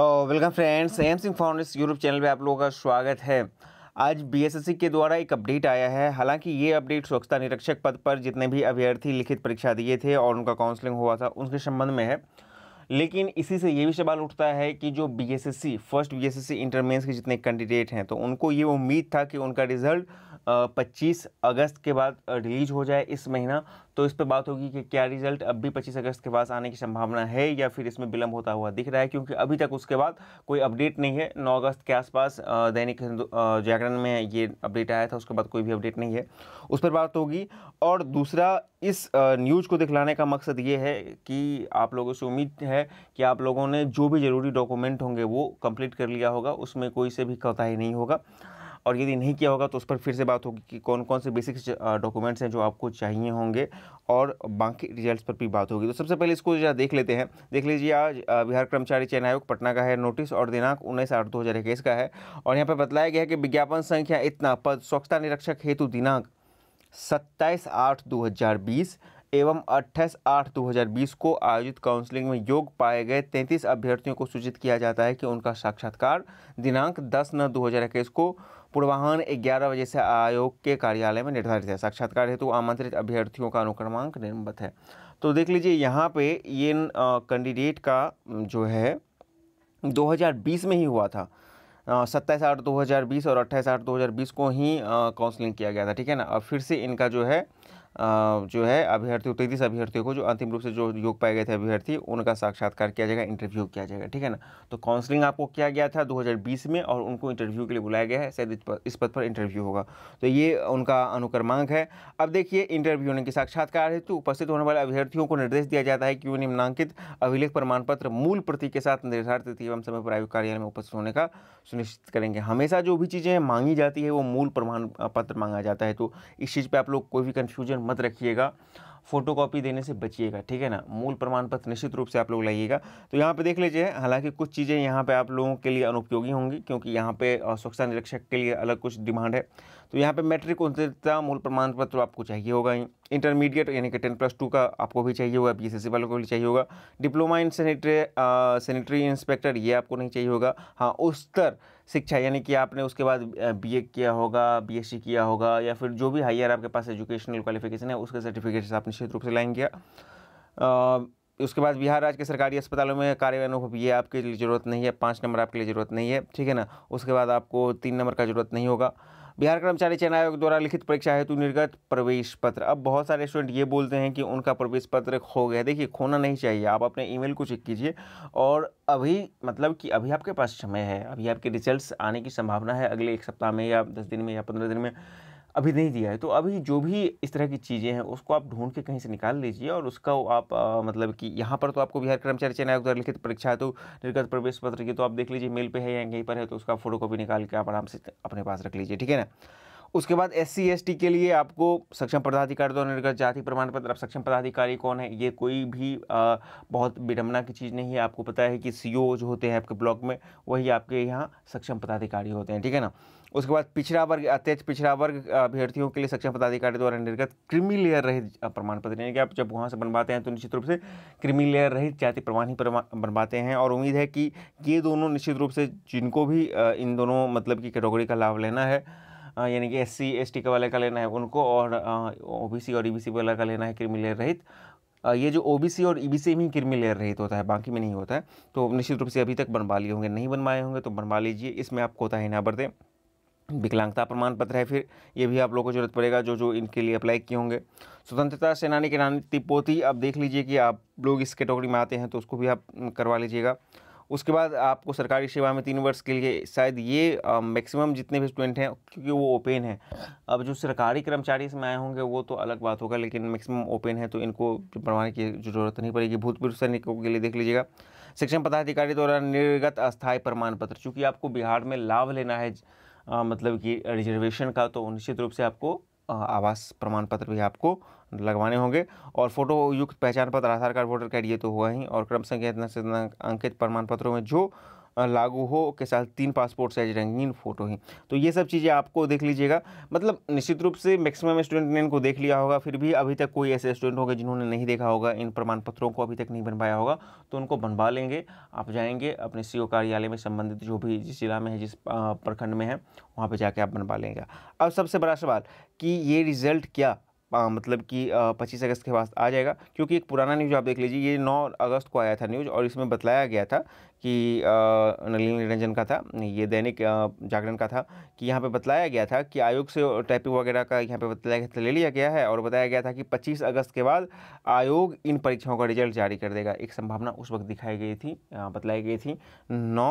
welcome friends M Singh फाउंडेस YouTube channel पे आप लोगों का स्वागत है आज बीएसएससी के द्वारा एक अपडेट आया है हालांकि ये अपडेट स्वच्छता निरीक्षक पद पर जितने भी अभ्यर्थी लिखित परीक्षा दिए थे और उनका काउंसलिंग हुआ था उनके संबंध में है लेकिन इसी से ये भी सवाल उठता है कि जो बी फर्स्ट बी एस के जितने कैंडिडेट हैं तो उनको ये उम्मीद था कि उनका रिजल्ट पच्चीस अगस्त के बाद रिलीज हो जाए इस महीना तो इस पर बात होगी कि क्या रिजल्ट अब भी पच्चीस अगस्त के पास आने की संभावना है या फिर इसमें विलम्ब होता हुआ दिख रहा है क्योंकि अभी तक उसके बाद कोई अपडेट नहीं है नौ अगस्त के आसपास दैनिक जागरण में ये अपडेट आया था उसके बाद कोई भी अपडेट नहीं है उस पर बात होगी और दूसरा इस न्यूज़ को दिखलाने का मकसद ये है कि आप लोगों से उम्मीद है कि आप लोगों ने जो भी ज़रूरी डॉक्यूमेंट होंगे वो कम्प्लीट कर लिया होगा उसमें कोई से भी कोताही नहीं होगा और यदि नहीं किया होगा तो उस पर फिर से बात होगी कि कौन कौन से बेसिक्स डॉक्यूमेंट्स हैं जो आपको चाहिए होंगे और बाकी रिजल्ट्स पर भी बात होगी तो सबसे पहले इसको जरा देख लेते हैं देख लीजिए आज बिहार कर्मचारी चयन आयोग पटना का है नोटिस और दिनांक उन्नीस आठ दो का है और यहाँ पर बताया गया है कि विज्ञापन संख्या इतना पद स्वच्छता निरीक्षक हेतु दिनांक सत्ताईस आठ दो हज़ार बीस एवं 28 आठ 2020 को आयोजित काउंसलिंग में योग पाए गए 33 अभ्यर्थियों को सूचित किया जाता है कि उनका साक्षात्कार दिनांक 10 नौ 2021 को पूर्वाहन ग्यारह बजे से आयोग के कार्यालय में निर्धारित है साक्षात्कार हेतु तो आमंत्रित अभ्यर्थियों का अनुक्रमांक निर्मित है तो देख लीजिए यहाँ पे ये कैंडिडेट का जो है दो में ही हुआ था सत्ताईस आठ दो और अट्ठाईस आठ दो को ही काउंसलिंग किया गया था ठीक है ना अब फिर से इनका जो है जो है अभ्यर्थियों तैतीस अभ्यर्थियों को जो अंतिम रूप से जो योग पाए गए थे अभ्यर्थी उनका साक्षात्कार किया जाएगा इंटरव्यू किया जाएगा ठीक है ना तो काउंसलिंग आपको किया गया था 2020 में और उनको इंटरव्यू के लिए बुलाया गया है शायद इस पद पर इंटरव्यू होगा तो ये उनका अनुक्रमांक है अब देखिए इंटरव्यू यानी कि साक्षात्कार हेतु उपस्थित होने वाले अभ्यर्थियों को निर्देश दिया जाता है कि वो निम्नांकित अभिलेख प्रमाण पत्र मूल प्रति के साथ निर्धारित तिथि एवं समय पर आयोग कार्यालय में उपस्थित होने का सुनिश्चित करेंगे हमेशा जो भी चीज़ें मांगी जाती है वो मूल प्रमाण पत्र मांगा जाता है तो इस चीज़ पर आप लोग कोई भी कन्फ्यूजन मत रखिएगा फोटोकॉपी देने से बचिएगा ठीक है ना मूल प्रमाण पत्र निश्चित रूप से आप लोग लाइएगा तो यहाँ पे देख लीजिए हालांकि कुछ चीज़ें यहाँ पे आप लोगों के लिए अनुपयोगी होंगी क्योंकि यहाँ पे स्वच्छता निरीक्षक के लिए अलग कुछ डिमांड है तो यहाँ पे मैट्रिक उन्तीसता मूल प्रमाण पत्र आपको चाहिए होगा ही इंटरमीडिएट यानी कि टेन प्लस टू का आपको भी चाहिए होगा बीएससी वालों को भी चाहिए होगा diploma in sanitary sanitary inspector ये आपको नहीं चाहिए होगा हाँ उच्चतर शिक्षा यानी कि आपने उसके बाद बीए किया होगा बीएससी किया होगा या फिर जो भी हायर आपके पास एजुकेशनल क्वालिफिकेशन है उसके सर्टिफिकेट्स आप निश्चित रूप से लाएंगे उसके बाद बिहार राज्य के सरकारी अस्पतालों में अनुभव ये आपके लिए ज़रूरत नहीं है पाँच नंबर आपके लिए ज़रूरत नहीं है ठीक है ना उसके बाद आपको तीन नंबर का ज़रूरत नहीं होगा बिहार कर्मचारी चयन आयोग द्वारा लिखित परीक्षा हेतु निर्गत प्रवेश पत्र अब बहुत सारे स्टूडेंट ये बोलते हैं कि उनका प्रवेश पत्र खो गया देखिए खोना नहीं चाहिए आप अपने ईमेल को चेक कीजिए और अभी मतलब कि अभी आपके पास समय है अभी आपके रिजल्ट्स आने की संभावना है अगले एक सप्ताह में या दस दिन में या पंद्रह दिन में अभी नहीं दिया है तो अभी जो भी इस तरह की चीज़ें हैं उसको आप ढूंढ के कहीं से निकाल लीजिए और उसका आप आ, मतलब कि यहाँ पर तो आपको बिहार कर्मचारी चयन आयोग द्वारा लिखित परीक्षा है तो निर्गत प्रवेश पत्र की तो आप देख लीजिए मेल पर है या कहीं पर है तो उसका फोटो कॉपी निकाल के आप आराम से अपने पास रख लीजिए ठीक है ना उसके बाद एस सी के लिए आपको सक्षम पदाधिकारी द्वारा निर्गत जाति प्रमाण पत्र अब सक्षम पदाधिकारी कौन है ये कोई भी आ, बहुत विडम्बना की चीज़ नहीं है आपको पता है कि सी e जो होते हैं आपके ब्लॉक में वही आपके यहाँ सक्षम पदाधिकारी होते हैं ठीक है ना उसके बाद पिछड़ा वर्ग अत्यच पिछड़ा वर्ग अभ्यर्थियों के लिए सक्षम पदाधिकारी द्वारा निर्गत क्रिमी लेयर रहित प्रमाण पत्र यानी कि आप जब वहाँ से बनवाते हैं तो निश्चित रूप से क्रिमी लेयर रहित जाति प्रमाण ही बनवाते हैं और उम्मीद है कि ये दोनों निश्चित रूप से जिनको भी इन दोनों मतलब की कैटेगरी का लाभ लेना है यानी कि एस सी एस टी वाले का लेना है उनको और ओ बी सी और ई बी सी वाले का लेना है क्रिमी लेयर रहित ये जो ओ बी सी और ई बी सी में ही क्रिमी लेयर रहित होता है बाकी में नहीं होता है तो निश्चित रूप से अभी तक बनवा लिए होंगे नहीं बनवाए होंगे तो बनवा लीजिए इसमें आप कोताही ना बरतें विकलांगता प्रमाण पत्र है फिर ये भी आप लोगों को जरूरत पड़ेगा जो जो इनके लिए अप्लाई किए होंगे स्वतंत्रता सेनानी के नानी तिपोती आप देख लीजिए कि आप लोग इस कैटेगरी में आते हैं तो उसको भी आप करवा लीजिएगा उसके बाद आपको सरकारी सेवा में तीन वर्ष के लिए शायद ये मैक्सिमम जितने भी स्टूडेंट हैं क्योंकि वो ओपन है अब जो सरकारी कर्मचारी इसमें आए होंगे वो तो अलग बात होगा लेकिन मैक्सिमम ओपन है तो इनको प्रमाण की जरूरत नहीं पड़ेगी भूतपूर्व सैनिकों के लिए देख लीजिएगा शिक्षण पदाधिकारी द्वारा निर्गत अस्थायी प्रमाण पत्र चूँकि आपको बिहार में लाभ लेना है आ, मतलब कि रिजर्वेशन का तो निश्चित रूप से आपको आवास प्रमाण पत्र भी आपको लगवाने होंगे और फोटो युक्त पहचान पत्र आधार कार्ड वोटर कार्ड ये तो हुआ ही और क्रम संख्या इतना से अंकित प्रमाण पत्रों में जो लागू हो के साथ तीन पासपोर्ट साइज रंगीन फ़ोटो ही तो ये सब चीज़ें आपको देख लीजिएगा मतलब निश्चित रूप से मैक्सिमम स्टूडेंट ने इनको देख लिया होगा फिर भी अभी तक कोई ऐसे स्टूडेंट होंगे जिन्होंने नहीं देखा होगा इन प्रमाण पत्रों को अभी तक नहीं बनवाया होगा तो उनको बनवा लेंगे आप जाएंगे अपने सी कार्यालय में संबंधित जो भी जिस जिला में है जिस प्रखंड में है वहाँ पर जाके आप बनवा लेंगे अब सबसे बड़ा सवाल कि ये रिज़ल्ट क्या मतलब कि पच्चीस अगस्त के बाद आ जाएगा क्योंकि एक पुराना न्यूज़ आप देख लीजिए ये नौ अगस्त को आया था न्यूज़ और इसमें बताया गया था कि नलिन निरंजन का था ये दैनिक जागरण का था कि यहाँ पे बताया गया था कि आयोग से टाइपिंग वगैरह का यहाँ पे बताया गया ले लिया गया है और बताया गया था कि 25 अगस्त के बाद आयोग इन परीक्षाओं का रिजल्ट जारी कर देगा एक संभावना उस वक्त दिखाई गई थी बतलाई गई थी नौ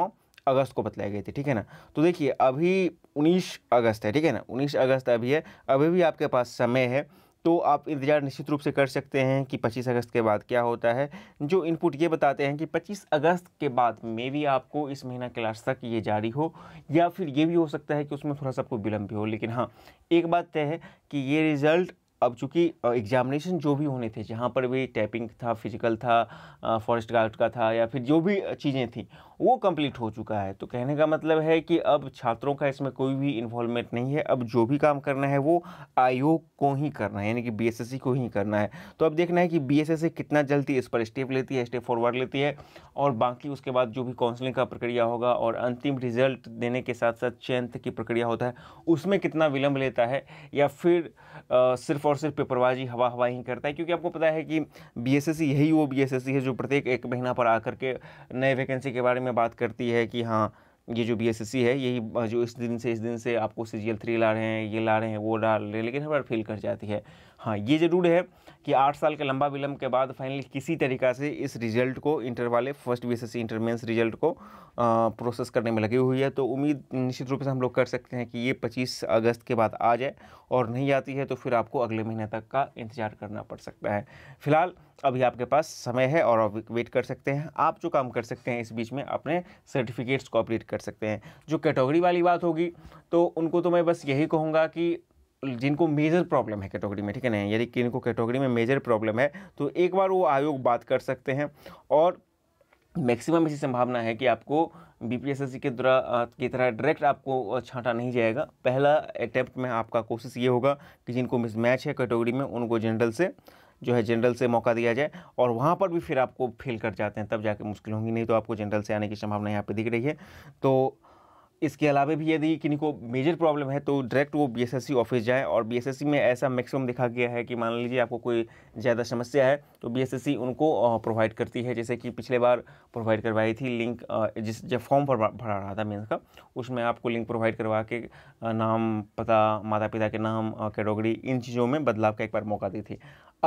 अगस्त को बतलाई गई थी ठीक है ना तो देखिए अभी उन्नीस अगस्त है ठीक है ना उन्नीस अगस्त अभी है अभी भी आपके पास समय है तो आप इंतज़ार निश्चित रूप से कर सकते हैं कि 25 अगस्त के बाद क्या होता है जो इनपुट ये बताते हैं कि 25 अगस्त के बाद मे भी आपको इस महीना के लास्ट तक ये जारी हो या फिर ये भी हो सकता है कि उसमें थोड़ा सा आपको विलम्ब भी हो लेकिन हाँ एक बात तय है कि ये रिज़ल्ट अब चूँकि एग्जामिनेशन जो भी होने थे जहाँ पर भी टैपिंग था फिजिकल था फॉरेस्ट गार्ड का था या फिर जो भी चीज़ें थी वो कंप्लीट हो चुका है तो कहने का मतलब है कि अब छात्रों का इसमें कोई भी इन्वॉल्वमेंट नहीं है अब जो भी काम करना है वो आयोग को ही करना है यानी कि बीएसएससी e को ही करना है तो अब देखना है कि बीएसएससी e कितना जल्दी इस पर स्टेप लेती है स्टेप फॉरवर्ड लेती है और बाकी उसके बाद जो भी काउंसलिंग का प्रक्रिया होगा और अंतिम रिजल्ट देने के साथ साथ चयन की प्रक्रिया होता है उसमें कितना विलम्ब लेता है या फिर सिर्फ और सिर्फ पेपरबाजी हवा हवा ही करता है क्योंकि आपको पता है कि बी यही वो बी है जो प्रत्येक एक महीना पर आकर के नए वैकेंसी के बारे में बात करती है कि हाँ ये जो बी है यही जो इस दिन से इस दिन से आपको सी जी थ्री ला रहे हैं ये ला रहे हैं वो ला रहे हैं लेकिन हर बार फेल कर जाती है हाँ ये ज़रूर है कि आठ साल के लंबा विलंब के बाद फाइनली किसी तरीका से इस रिजल्ट को इंटर वाले फर्स्ट बी एस इंटरमेंस रिजल्ट को आ, प्रोसेस करने में लगी हुई है तो उम्मीद निश्चित रूप से हम लोग कर सकते हैं कि ये पच्चीस अगस्त के बाद आ जाए और नहीं आती है तो फिर आपको अगले महीने तक का इंतज़ार करना पड़ सकता है फिलहाल अभी आपके पास समय है और आप वेट कर सकते हैं आप जो काम कर सकते हैं इस बीच में अपने सर्टिफिकेट्स को अपडेट कर सकते हैं जो कैटेगरी वाली बात होगी तो उनको तो मैं बस यही कहूँगा कि जिनको मेजर प्रॉब्लम है कैटेगरी में ठीक है ना यदि किनको कैटेगरी में मेजर प्रॉब्लम है तो एक बार वो आयोग बात कर सकते हैं और मैक्सिमम ऐसी संभावना है कि आपको B P S S C के द्वारा की तरह डायरेक्ट आपको छांटा नहीं जाएगा पहला अटैम्प्ट में आपका कोशिश ये होगा कि जिनको मिसमैच है कैटेगरी में उनको जनरल से जो है जनरल से मौका दिया जाए और वहाँ पर भी फिर आपको फेल कर जाते हैं तब जाके मुश्किल होंगी नहीं तो आपको जनरल से आने की संभावना यहाँ पर दिख रही है तो इसके अलावा भी यदि किन्हीं को मेजर प्रॉब्लम है तो डायरेक्ट वो बीएसएससी ऑफिस जाए और बीएसएससी में ऐसा मैक्सिमम देखा गया है कि मान लीजिए आपको कोई ज़्यादा समस्या है तो बीएसएससी उनको प्रोवाइड करती है जैसे कि पिछले बार प्रोवाइड करवाई थी लिंक जिस जब फॉर्म भर भरा रहा था मेन्स का उसमें आपको लिंक प्रोवाइड करवा के नाम पता माता पिता के नाम कैटोगी इन चीज़ों में बदलाव का एक बार मौका दी थी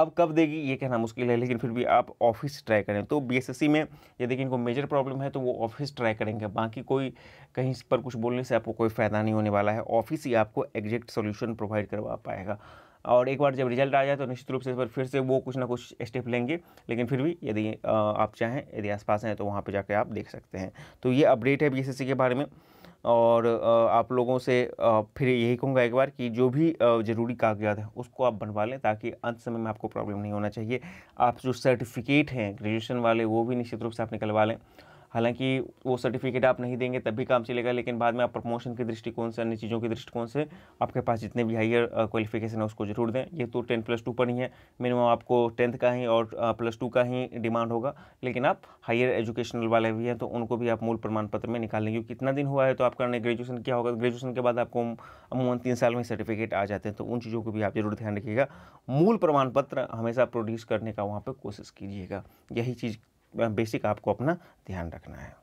अब कब देगी ये कहना मुश्किल है लेकिन फिर भी आप ऑफिस ट्राई करें तो बीएसएससी में यदि इनको मेजर प्रॉब्लम है तो वो ऑफिस ट्राई करेंगे बाकी कोई कहीं पर कुछ बोलने से आपको कोई फ़ायदा नहीं होने वाला है ऑफिस ही आपको एग्जैक्ट सोल्यूशन प्रोवाइड करवा पाएगा और एक बार जब रिजल्ट आ जाए तो निश्चित रूप से इस पर फिर से वो कुछ ना कुछ स्टेप लेंगे लेकिन फिर भी यदि आप चाहें यदि आसपास हैं तो वहाँ पर जाकर आप देख सकते हैं तो ये अपडेट है बी के बारे में और आप लोगों से फिर यही कहूँगा एक बार कि जो भी ज़रूरी कागजात हैं उसको आप बनवा लें ताकि अंत समय में आपको प्रॉब्लम नहीं होना चाहिए आप जो सर्टिफिकेट हैं ग्रेजुएशन वाले वो भी निश्चित रूप से आप निकलवा लें हालांकि वो सर्टिफिकेट आप नहीं देंगे तब भी काम चलेगा लेकिन बाद में आप प्रमोशन के दृष्टिकोण से अन्य चीज़ों के दृष्टिकोण से आपके पास जितने भी हाइयर क्वालिफिकेशन है उसको जरूर दें ये तो टेन प्लस टू पर ही है मिनिमम आपको टेंथ का ही और प्लस टू का ही डिमांड होगा लेकिन आप हायर एजुकेशनल वाले भी हैं तो उनको भी आप मूल प्रमाण पत्र में निकाल लेंगे क्योंकि इतना दिन हुआ है तो आपका ने ग्रेजुएशन किया होगा ग्रेजुएशन के बाद आपको अमूमन तीन साल में सर्टिफिकेट आ जाते हैं तो उन चीज़ों को भी आप जरूर ध्यान रखिएगा मूल प्रमाण पत्र हमेशा प्रोड्यूस करने का वहाँ पर कोशिश कीजिएगा यही चीज़ बेसिक आपको अपना ध्यान रखना है